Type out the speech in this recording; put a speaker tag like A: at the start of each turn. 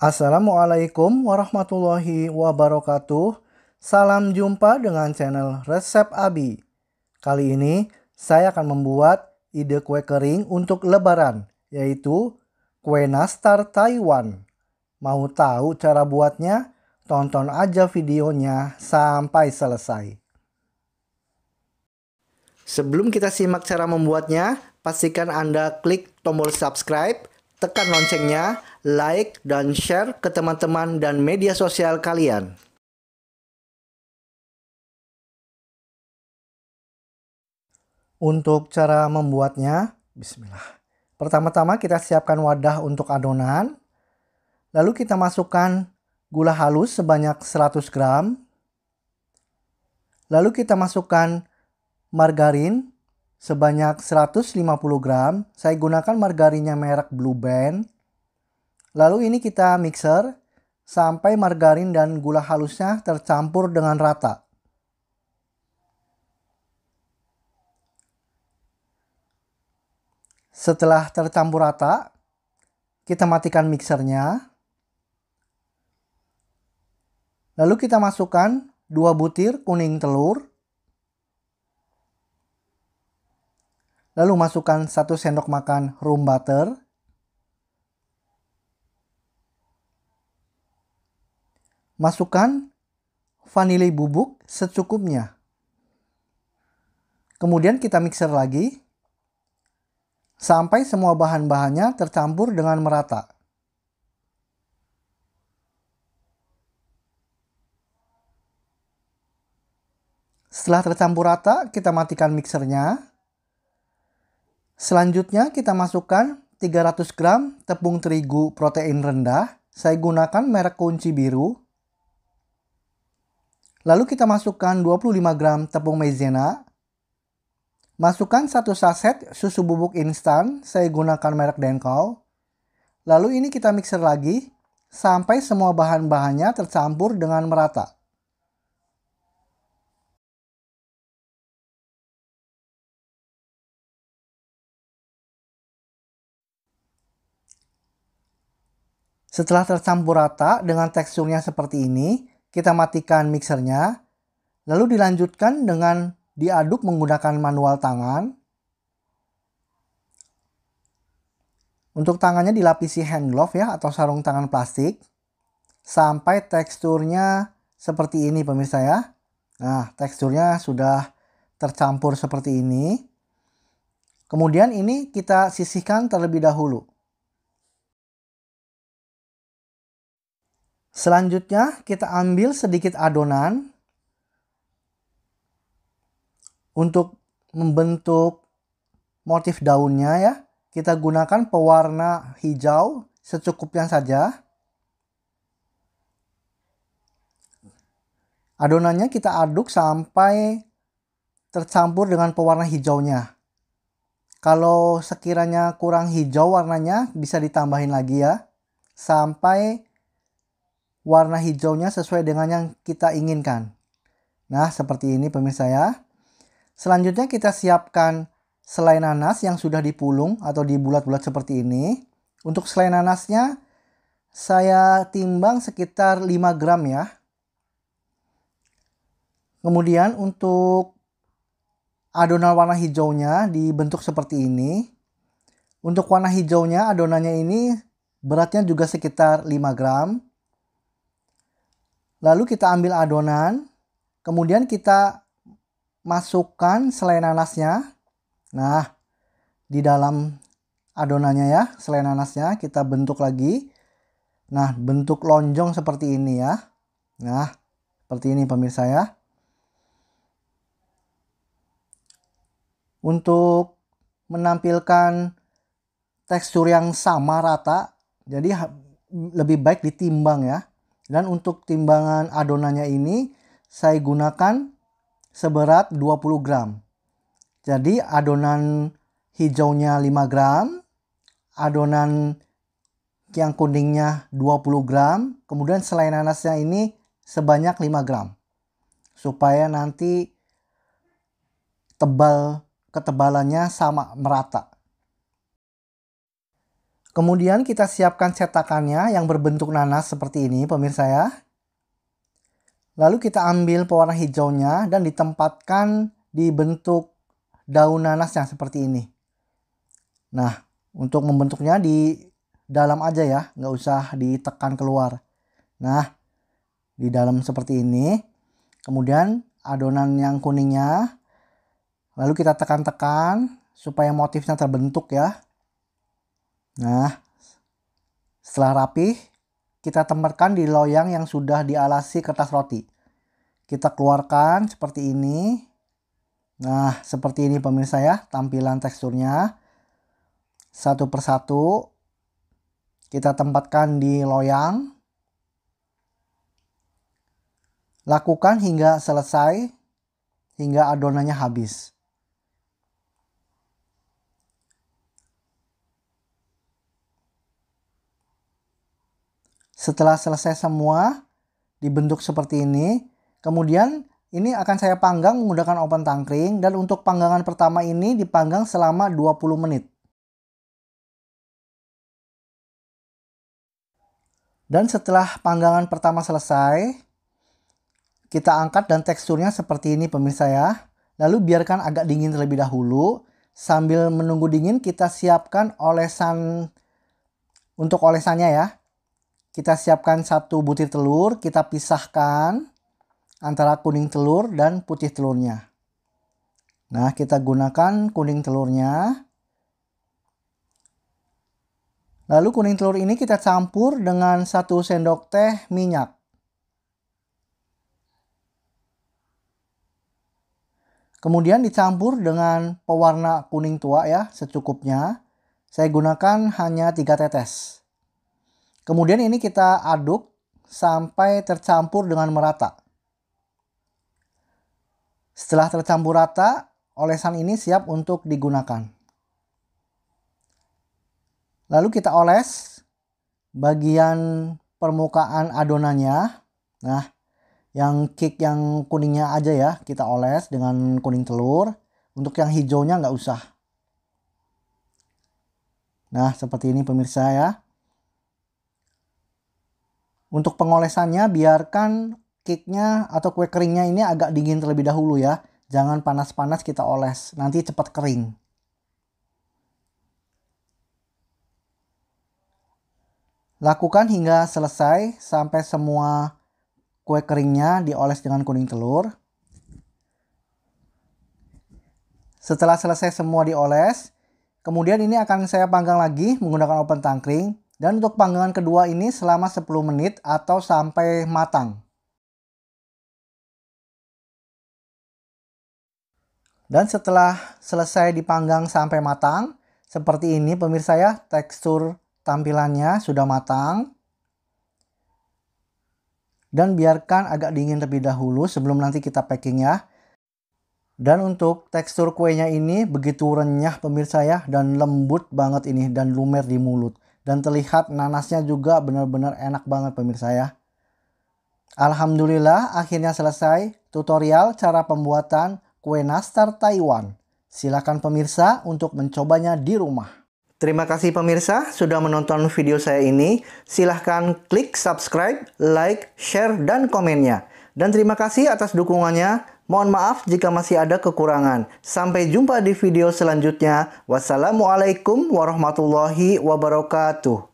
A: Assalamualaikum warahmatullahi wabarakatuh. Salam jumpa dengan channel Resep Abi. Kali ini saya akan membuat ide kue kering untuk lebaran, yaitu kue nastar Taiwan. Mau tahu cara buatnya? Tonton aja videonya sampai selesai. Sebelum kita simak cara membuatnya, pastikan Anda klik tombol subscribe, tekan loncengnya, like, dan share ke teman-teman dan media sosial kalian. Untuk cara membuatnya, bismillah. Pertama-tama kita siapkan wadah untuk adonan. Lalu kita masukkan gula halus sebanyak 100 gram. Lalu kita masukkan margarin sebanyak 150 gram. Saya gunakan margarinnya merek Blue Band. Lalu ini kita mixer sampai margarin dan gula halusnya tercampur dengan rata. Setelah tercampur rata, kita matikan mixernya. Lalu kita masukkan 2 butir kuning telur. Lalu masukkan 1 sendok makan room butter. Masukkan vanili bubuk secukupnya. Kemudian kita mixer lagi sampai semua bahan-bahannya tercampur dengan merata. Setelah tercampur rata, kita matikan mixernya. Selanjutnya kita masukkan 300 gram tepung terigu protein rendah. Saya gunakan merek kunci biru Lalu kita masukkan 25 gram tepung maizena. Masukkan satu saset susu bubuk instan, saya gunakan merek Denkol. Lalu ini kita mixer lagi sampai semua bahan-bahannya tercampur dengan merata. Setelah tercampur rata dengan teksturnya seperti ini, kita matikan mixernya, lalu dilanjutkan dengan diaduk menggunakan manual tangan. Untuk tangannya dilapisi hand glove ya atau sarung tangan plastik sampai teksturnya seperti ini pemirsa ya. Nah, teksturnya sudah tercampur seperti ini. Kemudian ini kita sisihkan terlebih dahulu. Selanjutnya kita ambil sedikit adonan untuk membentuk motif daunnya ya. Kita gunakan pewarna hijau secukupnya saja. Adonannya kita aduk sampai tercampur dengan pewarna hijaunya. Kalau sekiranya kurang hijau warnanya bisa ditambahin lagi ya. Sampai warna hijaunya sesuai dengan yang kita inginkan. Nah, seperti ini pemirsa ya. Selanjutnya kita siapkan selai nanas yang sudah dipulung atau dibulat-bulat seperti ini. Untuk selai nanasnya saya timbang sekitar 5 gram ya. Kemudian untuk adonan warna hijaunya dibentuk seperti ini. Untuk warna hijaunya adonannya ini beratnya juga sekitar 5 gram. Lalu kita ambil adonan, kemudian kita masukkan selai nanasnya. Nah, di dalam adonannya ya, selai nanasnya kita bentuk lagi. Nah, bentuk lonjong seperti ini ya. Nah, seperti ini pemirsa ya. Untuk menampilkan tekstur yang sama rata, jadi lebih baik ditimbang ya. Dan untuk timbangan adonannya ini saya gunakan seberat 20 gram. Jadi adonan hijaunya 5 gram, adonan yang kuningnya 20 gram, kemudian selai nanasnya ini sebanyak 5 gram. Supaya nanti tebal ketebalannya sama merata. Kemudian kita siapkan cetakannya yang berbentuk nanas seperti ini pemirsa ya. Lalu kita ambil pewarna hijaunya dan ditempatkan di bentuk daun nanas yang seperti ini. Nah, untuk membentuknya di dalam aja ya, nggak usah ditekan keluar. Nah, di dalam seperti ini. Kemudian adonan yang kuningnya lalu kita tekan-tekan supaya motifnya terbentuk ya. Nah, setelah rapi, kita tempatkan di loyang yang sudah dialasi kertas roti. Kita keluarkan seperti ini. Nah, seperti ini pemirsa ya, tampilan teksturnya. Satu persatu kita tempatkan di loyang. Lakukan hingga selesai, hingga adonannya habis. Setelah selesai semua, dibentuk seperti ini. Kemudian ini akan saya panggang menggunakan oven tangkring dan untuk panggangan pertama ini dipanggang selama 20 menit. Dan setelah panggangan pertama selesai, kita angkat dan teksturnya seperti ini pemirsa ya. Lalu biarkan agak dingin terlebih dahulu. Sambil menunggu dingin kita siapkan olesan untuk olesannya ya. Kita siapkan satu butir telur, kita pisahkan antara kuning telur dan putih telurnya. Nah, kita gunakan kuning telurnya. Lalu kuning telur ini kita campur dengan satu sendok teh minyak. Kemudian dicampur dengan pewarna kuning tua ya secukupnya. Saya gunakan hanya tiga tetes. Kemudian ini kita aduk sampai tercampur dengan merata. Setelah tercampur rata, olesan ini siap untuk digunakan. Lalu kita oles bagian permukaan adonannya. Nah, yang cake yang kuningnya aja ya kita oles dengan kuning telur. Untuk yang hijaunya nggak usah. Nah, seperti ini pemirsa ya. Untuk pengolesannya biarkan cake-nya atau kue keringnya ini agak dingin terlebih dahulu ya. Jangan panas-panas kita oles, nanti cepat kering. Lakukan hingga selesai sampai semua kue keringnya dioles dengan kuning telur. Setelah selesai semua dioles, kemudian ini akan saya panggang lagi menggunakan oven tangkring dan untuk panggangan kedua ini selama 10 menit atau sampai matang. Dan setelah selesai dipanggang sampai matang, seperti ini pemirsa ya, tekstur tampilannya sudah matang. Dan biarkan agak dingin terlebih dahulu sebelum nanti kita packing ya. Dan untuk tekstur kuenya ini begitu renyah pemirsa ya dan lembut banget ini dan lumer di mulut dan terlihat nanasnya juga benar-benar enak banget pemirsa ya. Alhamdulillah akhirnya selesai tutorial cara pembuatan kue nastar Taiwan. Silakan pemirsa untuk mencobanya di rumah. Terima kasih pemirsa sudah menonton video saya ini. Silahkan klik subscribe, like, share, dan komennya. Dan terima kasih atas dukungannya Mohon maaf jika masih ada kekurangan. Sampai jumpa di video selanjutnya. Wassalamualaikum warahmatullahi wabarakatuh.